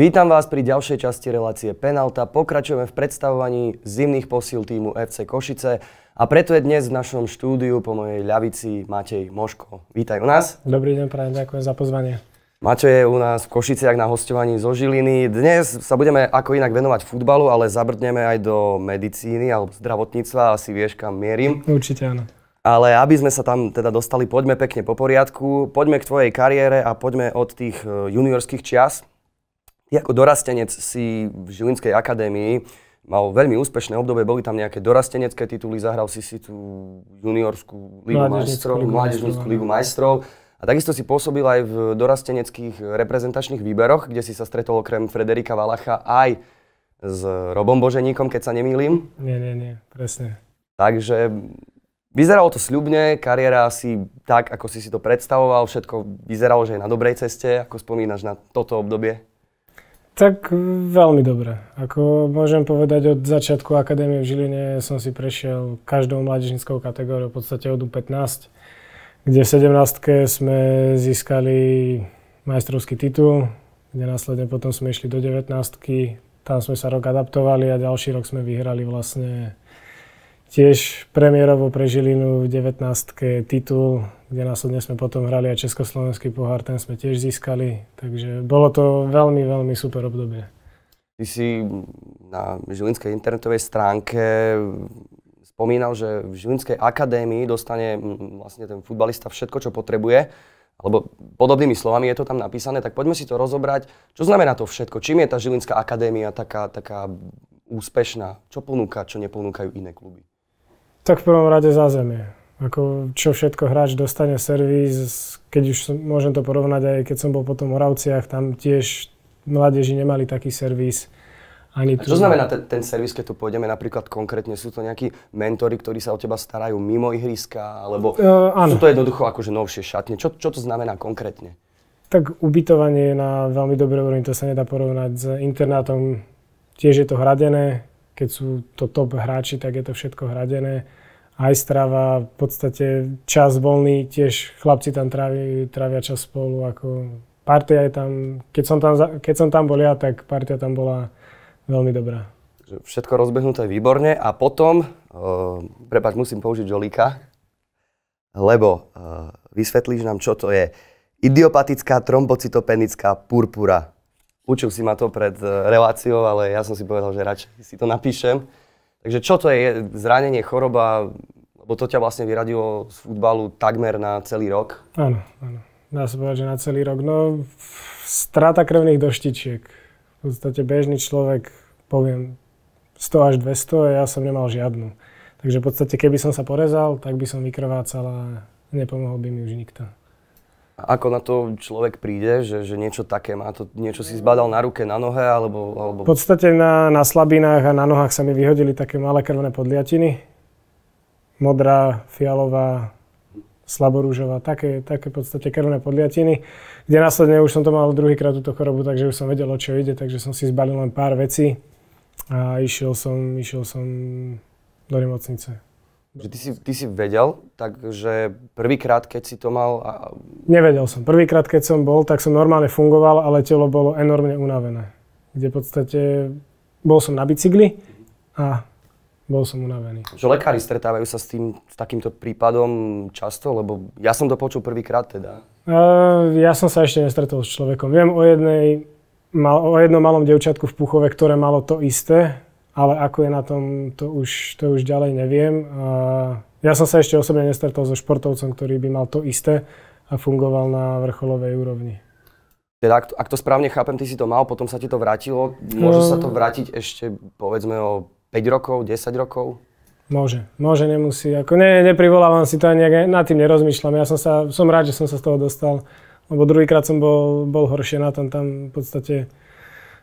Vítam vás pri ďalšej časti relácie Penalta. Pokračujeme v predstavovaní zimných posíl týmu FC Košice a preto je dnes v našom štúdiu po mojej ľavici Matej Moško. Vítaj u nás. Dobrý deň, prajem, ďakujem za pozvanie. Mačo je u nás v Košiciach na hostovaní zo Žiliny. Dnes sa budeme ako inak venovať futbalu, ale zabrdneme aj do medicíny alebo zdravotníctva, asi vieš kam mierim. Určite áno. Ale aby sme sa tam teda dostali, poďme pekne po poriadku, poďme k tvojej kariére a poďme od tých eh, juniorských čias. Ty ako dorastenec si v Žilinskej akadémii mal veľmi úspešné obdobie, boli tam nejaké dorastenecké tituly, zahral si si tú juniorskú ligu majstrov, mládežnickú ligu no. majstrov. A takisto si pôsobil aj v dorasteneckých reprezentačných výberoch, kde si sa stretol okrem Frederika Valacha aj s Robom Boženíkom, keď sa nemýlim. Nie, nie, nie, presne. Takže vyzeralo to sľubne, kariéra asi tak, ako si si to predstavoval, všetko vyzeralo, že je na dobrej ceste, ako spomínaš na toto obdobie. Tak veľmi dobre. Ako môžem povedať, od začiatku akadémie v Žiline som si prešiel každou mládežnickou kategóriou, v podstate od U15, kde v 17 sme získali majstrovský titul, kde následne potom sme išli do 19 tam sme sa rok adaptovali a ďalší rok sme vyhrali vlastne Tiež premiérovo pre Žilinu v 19. titul, kde následne sme potom hrali aj Československý pohár, ten sme tiež získali. Takže bolo to veľmi, veľmi super obdobie. Ty si na Žilinskej internetovej stránke spomínal, že v Žilinskej akadémii dostane vlastne ten futbalista všetko, čo potrebuje, alebo podobnými slovami je to tam napísané, tak poďme si to rozobrať. Čo znamená to všetko? Čím je tá Žilinská akadémia taká, taká úspešná? Čo ponúka, čo neponúkajú iné kluby? tak v prvom rade zemie. Ako čo všetko hráč dostane servis, keď už som, môžem to porovnať aj keď som bol potom v Horavciach, tam tiež mládeži nemali taký servis. Ani tu... A čo znamená ten, ten servis, keď tu pôjdeme napríklad konkrétne? Sú to nejakí mentory, ktorí sa o teba starajú mimo ihriska? Alebo uh, sú to jednoducho akože novšie šatne? Čo, čo to znamená konkrétne? Tak ubytovanie je na veľmi dobré úrovni, to sa nedá porovnať s internátom. Tiež je to hradené, keď sú to top hráči, tak je to všetko hradené. Aj strava, v podstate čas voľný, tiež chlapci tam trávi, trávia čas spolu, ako partia je tam, keď som tam, keď som tam bol ja, tak partia tam bola veľmi dobrá. Všetko rozbehnuté výborne a potom, e, prepáč, musím použiť Jolika, lebo e, vysvetlíš nám, čo to je idiopatická trombocytopenická purpura. Učil si ma to pred e, reláciou, ale ja som si povedal, že radšej si to napíšem. Takže čo to je zranenie, choroba, lebo to ťa vlastne vyradilo z futbalu takmer na celý rok? Áno, áno. Dá sa povedať, že na celý rok. No, strata krvných doštičiek. V podstate bežný človek, poviem, 100 až 200, ja som nemal žiadnu. Takže v podstate, keby som sa porezal, tak by som vykrvácal a nepomohol by mi už nikto ako na to človek príde, že, že niečo také má, to niečo si zbadal na ruke, na nohe, alebo... alebo... V podstate na, na slabinách a na nohách sa mi vyhodili také malé krvné podliatiny. Modrá, fialová, slaborúžová, také, také v podstate krvné podliatiny, kde následne už som to mal druhýkrát túto chorobu, takže už som vedel, o čo ide, takže som si zbalil len pár vecí a išiel som, išiel som do nemocnice. Že ty si, ty si vedel, takže prvýkrát, keď si to mal... A... Nevedel som. Prvýkrát, keď som bol, tak som normálne fungoval, ale telo bolo enormne unavené. Kde v podstate bol som na bicykli a bol som unavený. Že lekári stretávajú sa s, tým, s takýmto prípadom často? Lebo ja som to počul prvýkrát teda. Uh, ja som sa ešte nestretol s človekom. Viem o jednej, mal, o jednom malom devčatku v Puchove, ktoré malo to isté ale ako je na tom, to už, to už ďalej neviem. A ja som sa ešte osobne nestretol so športovcom, ktorý by mal to isté a fungoval na vrcholovej úrovni. Teda ak to, ak to správne chápem, ty si to mal, potom sa ti to vrátilo. Môže no, sa to no. vrátiť ešte povedzme o 5 rokov, 10 rokov? Môže, môže, nemusí. Ako ne, neprivolávam si to ani, nad tým nerozmýšľam. Ja som, sa, som rád, že som sa z toho dostal, lebo druhýkrát som bol, bol horšie na tom, tam v podstate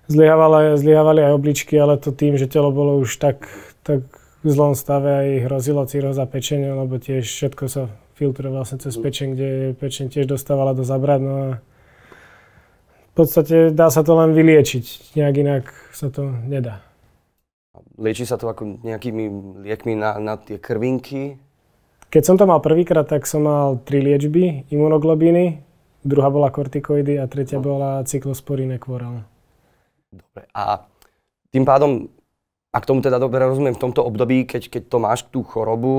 Zlyhavali, zlyhavali aj obličky, ale to tým, že telo bolo už tak, tak v zlom stave aj hrozilo cirhoza pečenia, lebo tiež všetko sa filtruje vlastne cez mm. pečen, kde pečen tiež dostávala do zabrad. No a v podstate dá sa to len vyliečiť, nejak inak sa to nedá. Lieči sa to ako nejakými liekmi na, na tie krvinky? Keď som to mal prvýkrát, tak som mal tri liečby imunoglobíny, druhá bola kortikoidy a tretia no. bola cyklosporine ekvorel. Dobre. A tým pádom, ak tomu teda dobre rozumiem, v tomto období, keď, keď to máš tú chorobu,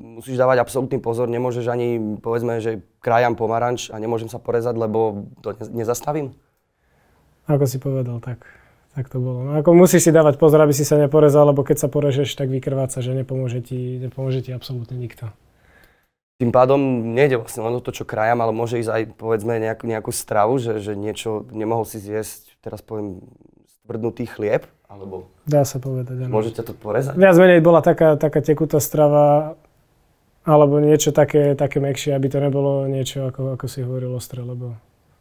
musíš dávať absolútny pozor, nemôžeš ani, povedzme, že krajam pomaranč a nemôžem sa porezať, lebo to nezastavím? Ako si povedal, tak, tak to bolo. No ako musíš si dávať pozor, aby si sa neporezal, lebo keď sa porežeš, tak vykrváca, že nepomôže ti, nepomôže ti absolútne nikto. Tým pádom nejde vlastne len o to, čo krajam, ale môže ísť aj povedzme nejakú, nejakú stravu, že, že niečo nemohol si zjesť, teraz poviem, stvrdnutý chlieb, alebo... Dá sa povedať, áno. Môžete to porezať? Viac menej bola taká, taká tekutá strava, alebo niečo také, také mekšie, aby to nebolo niečo, ako, ako si hovoril, ostre, lebo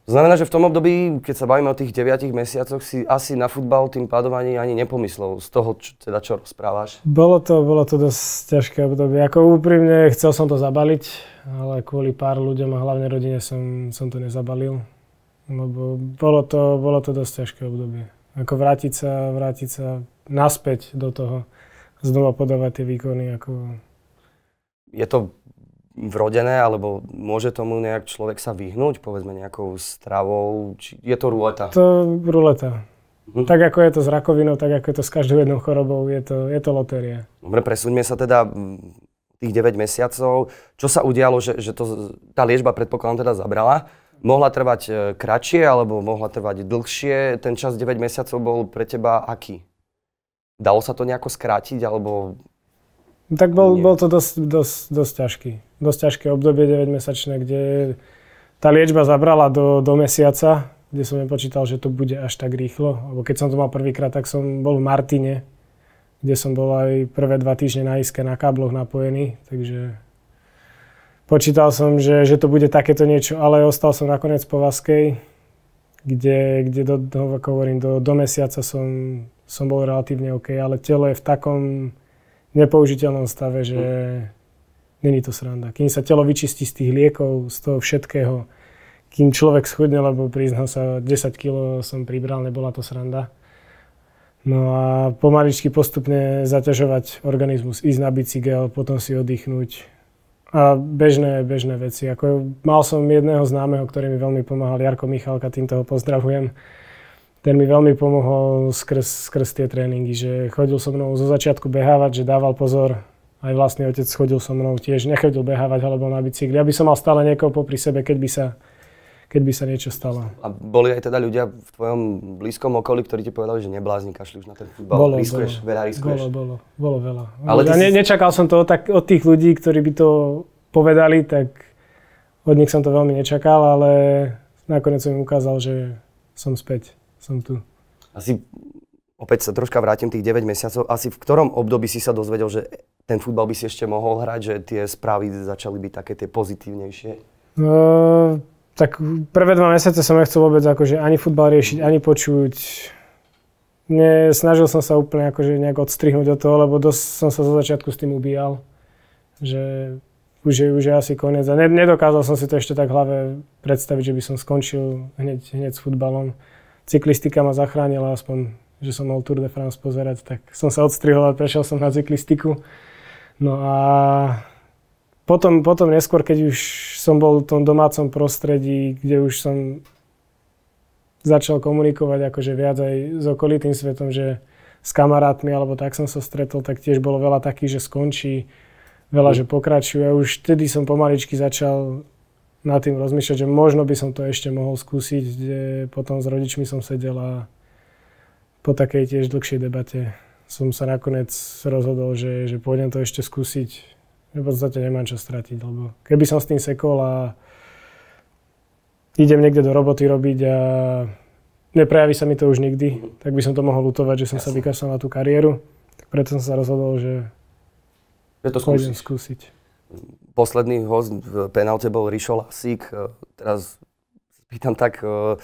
Znamená, že v tom období, keď sa bavíme o tých 9 mesiacoch, si asi na futbal tým pádom ani, ani nepomyslel z toho, čo, teda čo rozprávaš? Bolo to, bolo to dosť ťažké obdobie. Ako úprimne, chcel som to zabaliť, ale kvôli pár ľuďom a hlavne rodine som, som to nezabalil. Lebo bolo to, bolo to dosť ťažké obdobie. Ako vrátiť sa, vrátiť sa naspäť do toho, znova podávať tie výkony. Ako... Je to vrodené, alebo môže tomu nejak človek sa vyhnúť, povedzme nejakou stravou, či je to ruleta? To ruleta. Hm. Tak ako je to s rakovinou, tak ako je to s každou jednou chorobou, je to, je to lotéria. Dobre, presuňme sa teda tých 9 mesiacov. Čo sa udialo, že, že to, tá liečba predpokladám teda zabrala? Mohla trvať e, kratšie alebo mohla trvať dlhšie? Ten čas 9 mesiacov bol pre teba aký? Dalo sa to nejako skrátiť alebo No tak bol, bol to dosť, dosť, dosť ťažký. Dosť ťažké obdobie 9-mesačné, kde tá liečba zabrala do, do mesiaca, kde som nepočítal, že to bude až tak rýchlo. Lebo keď som to mal prvýkrát, tak som bol v Martine, kde som bol aj prvé dva týždne na iske na kábloch napojený, takže počítal som, že, že to bude takéto niečo, ale ostal som nakoniec po Vaskej, kde, kde do, do, ako hovorím, do, do mesiaca som, som bol relatívne OK, ale telo je v takom nepoužiteľnom stave, že hm. není to sranda. Kým sa telo vyčistí z tých liekov, z toho všetkého, kým človek schudne, lebo priznal sa, 10 kg som pribral, nebola to sranda. No a pomaličky postupne zaťažovať organizmus, ísť na bicykel, potom si oddychnúť a bežné, bežné veci. Ako mal som jedného známeho, ktorý mi veľmi pomáhal, Jarko Michalka, týmto ho pozdravujem ten mi veľmi pomohol skrz, skrz tie tréningy, že chodil so mnou zo začiatku behávať, že dával pozor. Aj vlastný otec chodil so mnou tiež, nechodil behávať alebo na bicykli, aby som mal stále niekoho popri sebe, keď by sa, keď by sa niečo stalo. A boli aj teda ľudia v tvojom blízkom okolí, ktorí ti povedali, že neblázni, kašli už na ten futbal, bolo, riskuješ, bolo, veľa riskuješ? Bolo, bolo, bolo veľa. Ale ja ne, si... nečakal som to od, tak, od tých ľudí, ktorí by to povedali, tak od nich som to veľmi nečakal, ale nakoniec som im ukázal, že som späť som tu. Asi opäť sa troška vrátim tých 9 mesiacov. Asi v ktorom období si sa dozvedel, že ten futbal by si ešte mohol hrať, že tie správy začali byť také tie pozitívnejšie? No, tak prvé dva mesiace som nechcel vôbec akože ani futbal riešiť, ani počuť. Ne, snažil som sa úplne akože nejak odstrihnúť od toho, lebo dosť som sa za začiatku s tým ubíjal, že už je, už je asi koniec. A ne, nedokázal som si to ešte tak hlave predstaviť, že by som skončil hneď, hneď s futbalom cyklistika ma zachránila, aspoň, že som mal Tour de France pozerať, tak som sa odstrihol a prešiel som na cyklistiku. No a potom, potom neskôr, keď už som bol v tom domácom prostredí, kde už som začal komunikovať akože viac aj s okolitým svetom, že s kamarátmi alebo tak som sa stretol, tak tiež bolo veľa takých, že skončí, veľa, že pokračuje. Už vtedy som pomaličky začal nad tým rozmýšľať, že možno by som to ešte mohol skúsiť, kde potom s rodičmi som sedel a po takej tiež dlhšej debate som sa nakoniec rozhodol, že, že pôjdem to ešte skúsiť. V podstate nemám čo stratiť, lebo keby som s tým sekol a idem niekde do roboty robiť a neprejaví sa mi to už nikdy, tak by som to mohol lutovať, že som Jasne. sa vykašľal na tú kariéru. Preto som sa rozhodol, že, že to skúsiť. skúsiť posledný host v penálte bol Rišo Lasík. E, teraz pýtam tak, e,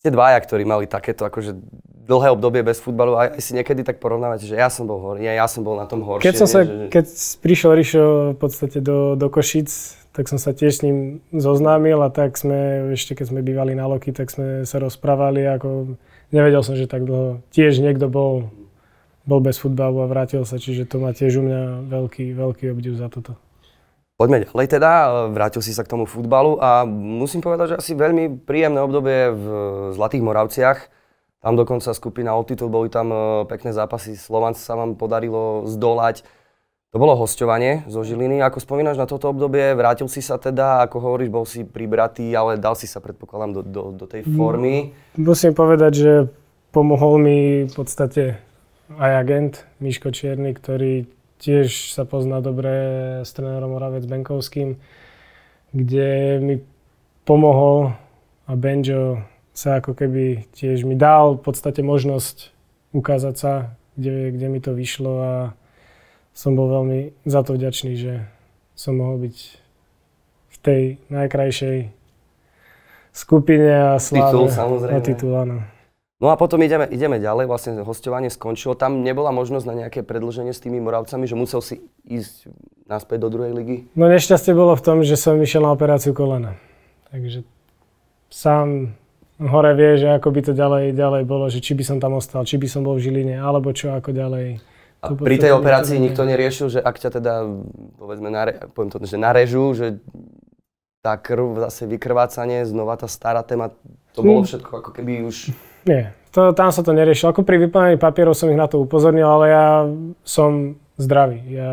ste dvaja, ktorí mali takéto akože dlhé obdobie bez futbalu a aj si niekedy tak porovnávate, že ja som bol horší, ja som bol na tom horšie. Keď, som sa, nie, že... keď prišiel Rišo v podstate do, do Košic, tak som sa tiež s ním zoznámil a tak sme, ešte keď sme bývali na Loki, tak sme sa rozprávali, ako nevedel som, že tak dlho tiež niekto bol, bol bez futbalu a vrátil sa, čiže to má tiež u mňa veľký, veľký obdiv za toto. Poďme ďalej teda, vrátil si sa k tomu futbalu a musím povedať, že asi veľmi príjemné obdobie v Zlatých Moravciach. Tam dokonca skupina o titul, boli tam e, pekné zápasy, Slovan sa vám podarilo zdolať. To bolo hosťovanie zo Žiliny. Ako spomínaš na toto obdobie, vrátil si sa teda, ako hovoríš, bol si pribratý, ale dal si sa, predpokladám, do, do, do tej formy. Mm, musím povedať, že pomohol mi v podstate aj agent Miško Čierny, ktorý tiež sa pozná dobre s trénerom Moravec Benkovským, kde mi pomohol a Benjo sa ako keby tiež mi dal v podstate možnosť ukázať sa, kde, kde mi to vyšlo a som bol veľmi za to vďačný, že som mohol byť v tej najkrajšej skupine a slávne. Titul, samozrejme. Na titul, áno. No a potom ideme, ideme ďalej, vlastne hostovanie skončilo. Tam nebola možnosť na nejaké predlženie s tými Moravcami, že musel si ísť naspäť do druhej ligy? No nešťastie bolo v tom, že som išiel na operáciu kolena. Takže sám hore vie, že ako by to ďalej, ďalej bolo, že či by som tam ostal, či by som bol v Žiline, alebo čo ako ďalej. A pri tej operácii nikto neriešil, že ak ťa teda, povedzme, nare, poviem to, že narežu, že tá krv, zase vykrvácanie, znova tá stará téma, to bolo hm. všetko ako keby už nie, to, tam sa to neriešilo. Ako pri vyplnení papierov som ich na to upozornil, ale ja som zdravý. Ja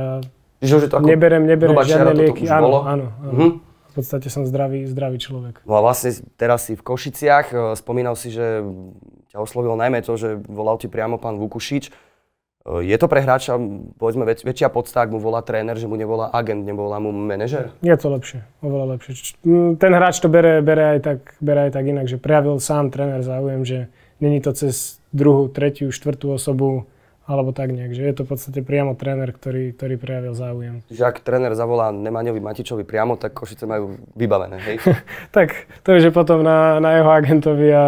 že, že to ako neberem, neberem žiadne lieky. Áno, áno, áno. Mm-hmm. V podstate som zdravý, zdravý človek. No a vlastne teraz si v Košiciach, e, spomínal si, že ťa oslovil najmä to, že volal ti priamo pán Vukušič. E, je to pre hráča, povedzme, väč- väčšia podsta, ak mu volá tréner, že mu nevolá agent, nevolá mu manažer? Je to lepšie, oveľa lepšie. Ten hráč to bere, bere, aj, tak, bere aj tak inak, že prejavil sám tréner záujem, že Není to cez druhú, tretiu, štvrtú osobu, alebo tak nejak, že je to v podstate priamo tréner, ktorý, ktorý prejavil záujem. Že ak tréner zavolá Nemaňovi Matičovi priamo, tak Košice majú vybavené, hej? tak, to je, že potom na, na jeho agentovi a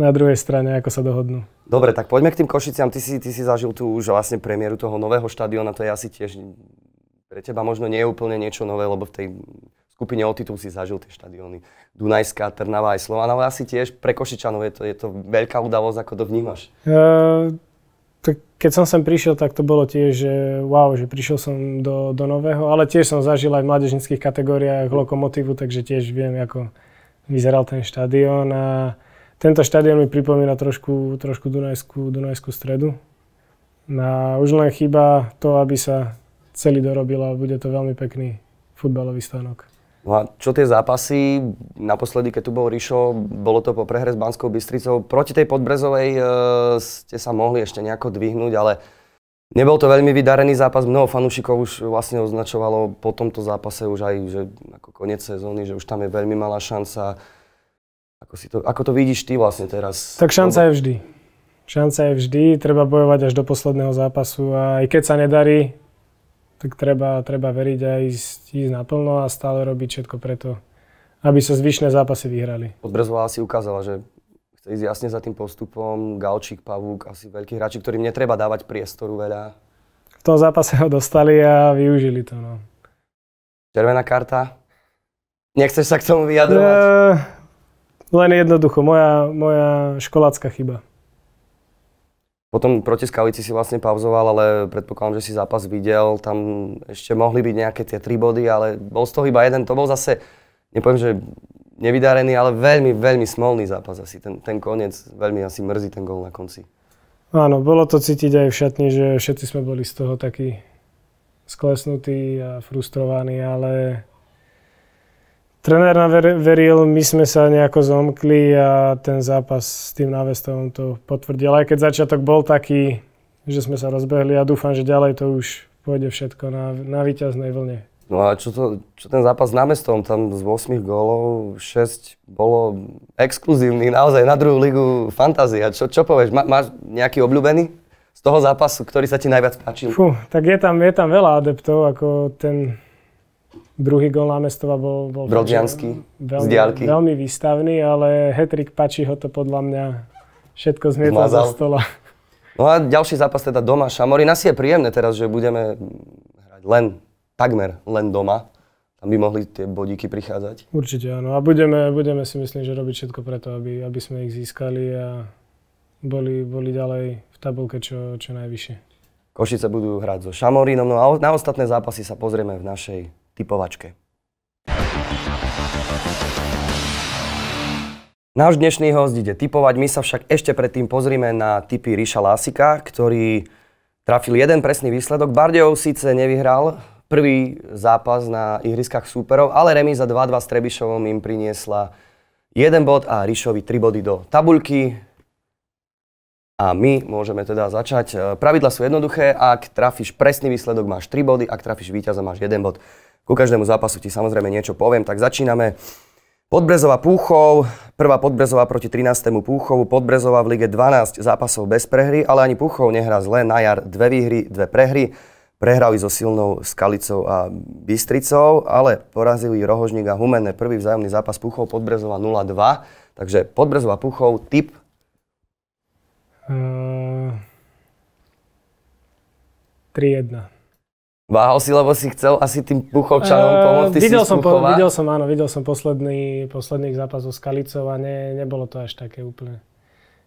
na druhej strane, ako sa dohodnú. Dobre, tak poďme k tým Košiciam. Ty si, ty si zažil tu už vlastne premiéru toho nového štadióna, to je asi tiež pre teba možno nie je úplne niečo nové, lebo v tej skupine o titul si zažil tie štadióny. Dunajská, Trnava aj Slovan, ale asi tiež pre Košičanov je to, je to veľká udalosť, ako to vnímaš. Uh, tak keď som sem prišiel, tak to bolo tiež, že wow, že prišiel som do, do nového, ale tiež som zažil aj v mládežnických kategóriách Lokomotívu, takže tiež viem, ako vyzeral ten štadión a tento štadión mi pripomína trošku, trošku Dunajskú, Dunajskú stredu. A už len chýba to, aby sa celý dorobil a bude to veľmi pekný futbalový stánok. No a čo tie zápasy, naposledy, keď tu bol Rišo, bolo to po prehre s Banskou Bystricou. Proti tej Podbrezovej e, ste sa mohli ešte nejako dvihnúť, ale nebol to veľmi vydarený zápas. Mnoho fanúšikov už vlastne označovalo po tomto zápase už aj, že ako koniec sezóny, že už tam je veľmi malá šanca. Ako, si to, ako to vidíš ty vlastne teraz? Tak šanca je vždy. Šanca je vždy, treba bojovať až do posledného zápasu a aj keď sa nedarí, tak treba, treba veriť a ísť, ísť naplno a stále robiť všetko preto, aby sa zvyšné zápasy vyhrali. Podbrzová si ukázala, že chce ísť jasne za tým postupom. Galčík, Pavúk, asi veľkí hráči, ktorým netreba dávať priestoru veľa. V tom zápase ho dostali a využili to. No. Červená karta? Nechceš sa k tomu vyjadrovať? Ja, e, len jednoducho, moja, moja školácka chyba. Potom proti Skalici si vlastne pauzoval, ale predpokladám, že si zápas videl. Tam ešte mohli byť nejaké tie tri body, ale bol z toho iba jeden. To bol zase, nepoviem, že nevydarený, ale veľmi, veľmi smolný zápas asi. Ten, ten koniec veľmi asi mrzí ten gol na konci. Áno, bolo to cítiť aj v šatni, že všetci sme boli z toho takí sklesnutí a frustrovaní, ale Trenér veril, my sme sa nejako zomkli a ten zápas s tým návestovom to potvrdil. Aj keď začiatok bol taký, že sme sa rozbehli a dúfam, že ďalej to už pôjde všetko na, na výťaznej vlne. No a čo, to, čo ten zápas s námestom, tam z 8 gólov 6 bolo exkluzívny, naozaj na druhú ligu fantázia. Čo, čo povieš, má, máš nejaký obľúbený z toho zápasu, ktorý sa ti najviac páčil? Fú, tak je tam, je tam veľa adeptov, ako ten Druhý gol námestova bol, bol veľmi, z diálky. veľmi výstavný, ale hetrik pačí ho to podľa mňa všetko zmietal za stola. No a ďalší zápas teda doma. Šamorín asi je príjemné teraz, že budeme hrať len, takmer len doma. Tam by mohli tie bodíky prichádzať. Určite áno. A budeme, budeme si myslím, že robiť všetko preto, aby, aby sme ich získali a boli, boli ďalej v tabulke čo, čo najvyššie. Košice budú hrať so Šamorínom, no a na ostatné zápasy sa pozrieme v našej typovačke. Náš dnešný host ide typovať, my sa však ešte predtým pozrime na typy Ríša Lásika, ktorý trafil jeden presný výsledok. Bardejov síce nevyhral prvý zápas na ihriskách súperov, ale remíza 2-2 s Trebišovom im priniesla jeden bod a Ríšovi tri body do tabuľky. A my môžeme teda začať. E, pravidla sú jednoduché. Ak trafíš presný výsledok, máš 3 body. Ak trafíš víťaza, máš 1 bod. Ku každému zápasu ti samozrejme niečo poviem. Tak začíname. Podbrezová Púchov, prvá Podbrezová proti 13. Púchovu, Podbrezová v lige 12 zápasov bez prehry, ale ani Púchov nehrá zle, na jar dve výhry, dve prehry, prehrali so silnou Skalicou a Bystricou, ale porazili Rohožník a Humenné, prvý vzájomný zápas Púchov, Podbrezová 0-2, takže Podbrezová Púchov, typ 3-1. Ehm, Váhal si, lebo si chcel asi tým Puchovčanom uh, pomôcť, ty uh, videl som, po, videl som, áno, videl som posledný, posledný zápas s Kalicou a ne, nebolo to až také úplne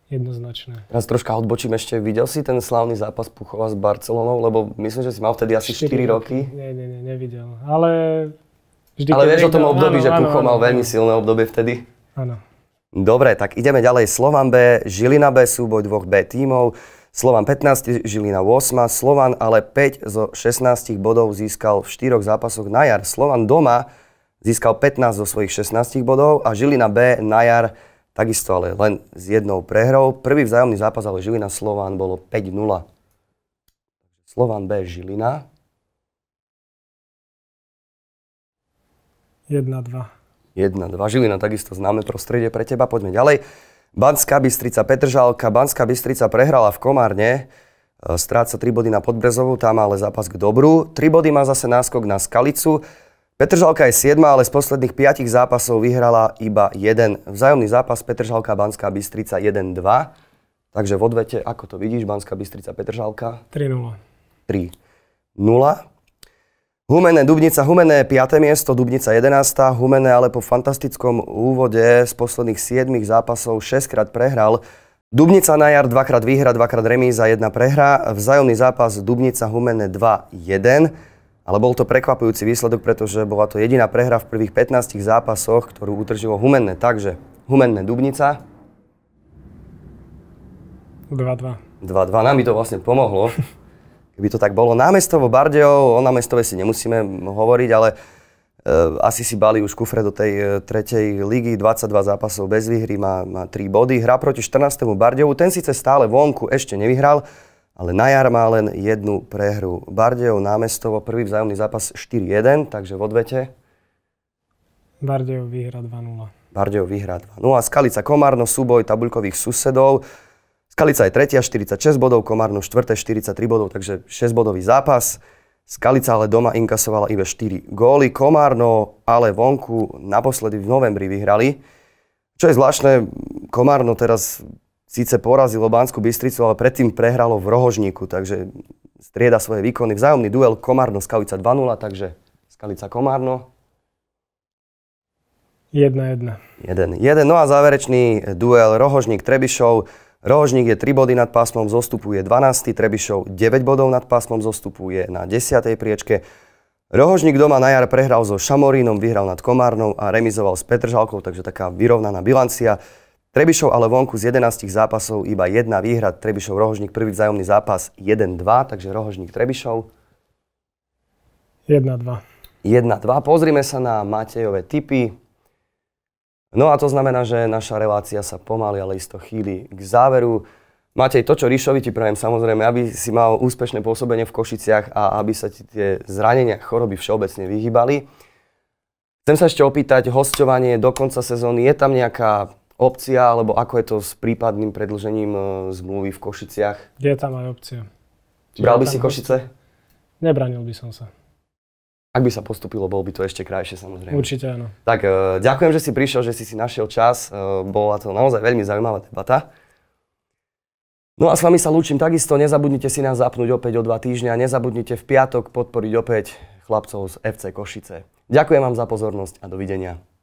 jednoznačné. Teraz troška odbočím ešte, videl si ten slavný zápas Puchova s Barcelonou, lebo myslím, že si mal vtedy asi 4, 4 roky. roky. Nie, nie, nie, nevidel, ale... Vždy, ale vieš o tom období, áno, že Puchov mal veľmi silné obdobie vtedy. Áno. Dobre, tak ideme ďalej. Slovan B, Žilina B, súboj dvoch B tímov. Slovan 15, Žilina 8. Slovan ale 5 zo 16 bodov získal v 4 zápasoch na jar. Slovan doma získal 15 zo svojich 16 bodov a Žilina B na jar takisto ale len s jednou prehrou. Prvý vzájomný zápas ale Žilina slovan bolo 5-0. Slovan B Žilina. 1-2. 1, 2. Žilina takisto známe prostredie pre teba. Poďme ďalej. Banská Bystrica, Petržalka. Banská Bystrica prehrala v Komárne. E, stráca 3 body na Podbrezovu, tam ale zápas k dobru. 3 body má zase náskok na Skalicu. Petržalka je 7, ale z posledných 5 zápasov vyhrala iba jeden. Vzájomný zápas Petržalka Banská Bystrica 1-2. Takže v odvete, ako to vidíš, Banská Bystrica Petržalka? 3-0. 3-0. Humene, Dubnica, Humené 5. miesto, Dubnica 11. Humene ale po fantastickom úvode z posledných 7 zápasov 6 krát prehral. Dubnica na jar 2 krát výhra, 2 krát remíza, 1 prehra. Vzájomný zápas Dubnica Humené 2-1. Ale bol to prekvapujúci výsledok, pretože bola to jediná prehra v prvých 15 zápasoch, ktorú utržilo Humenné. Takže Humene, Dubnica. 2-2. 2-2. Nám by to vlastne pomohlo. keby to tak bolo. Námestovo Bardejov, o námestove si nemusíme hovoriť, ale e, asi si bali už kufre do tej e, tretej ligy, 22 zápasov bez výhry, má, má 3 body. Hra proti 14. Bardejovu, ten síce stále vonku ešte nevyhral, ale na jar má len jednu prehru. Bardejov námestovo, prvý vzájomný zápas 4-1, takže v odvete. Bardejov vyhra 2-0. Bardejov vyhrá 2-0. Skalica Komárno, súboj tabuľkových susedov. Skalica je tretia, 46 bodov, Komárno štvrté, 43 bodov, takže 6-bodový zápas. Skalica ale doma inkasovala iba 4 góly. Komárno ale vonku naposledy v novembri vyhrali. Čo je zvláštne, Komárno teraz síce porazilo Banskú Bystricu, ale predtým prehralo v Rohožníku, takže strieda svoje výkony. Vzájomný duel Komárno-Skalica 2-0, takže Skalica-Komárno. 1-1. 1-1. No a záverečný duel Rohožník-Trebišov. Rohožník je 3 body nad pásmom zostupu je 12, Trebišov 9 bodov nad pásmom zostupu je na 10. priečke. Rohožník doma na jar prehral so Šamorínom, vyhral nad Komárnou a remizoval s Petržalkou, takže taká vyrovnaná bilancia. Trebišov ale vonku z 11 zápasov iba jedna výhra. Trebišov Rohožník prvý vzájomný zápas 1-2, takže Rohožník Trebišov 1-2. 1-2. Pozrime sa na Matejové typy. No a to znamená, že naša relácia sa pomaly, ale isto chýli k záveru. Matej, to, čo Ríšovi ti prajem, samozrejme, aby si mal úspešné pôsobenie v Košiciach a aby sa ti tie zranenia, choroby všeobecne vyhýbali. Chcem sa ešte opýtať, hostovanie do konca sezóny, je tam nejaká opcia, alebo ako je to s prípadným predlžením e, zmluvy v Košiciach? Je tam aj opcia. Čiže Bral by si Košice? Nebranil by som sa. Ak by sa postupilo, bol by to ešte krajšie samozrejme. Určite áno. Tak eh, ďakujem, že si prišiel, že si si našiel čas. Eh, bola to naozaj veľmi zaujímavá debata. No a s vami sa lúčim takisto. Nezabudnite si nás zapnúť opäť o dva týždňa. Nezabudnite v piatok podporiť opäť chlapcov z FC Košice. Ďakujem vám za pozornosť a dovidenia.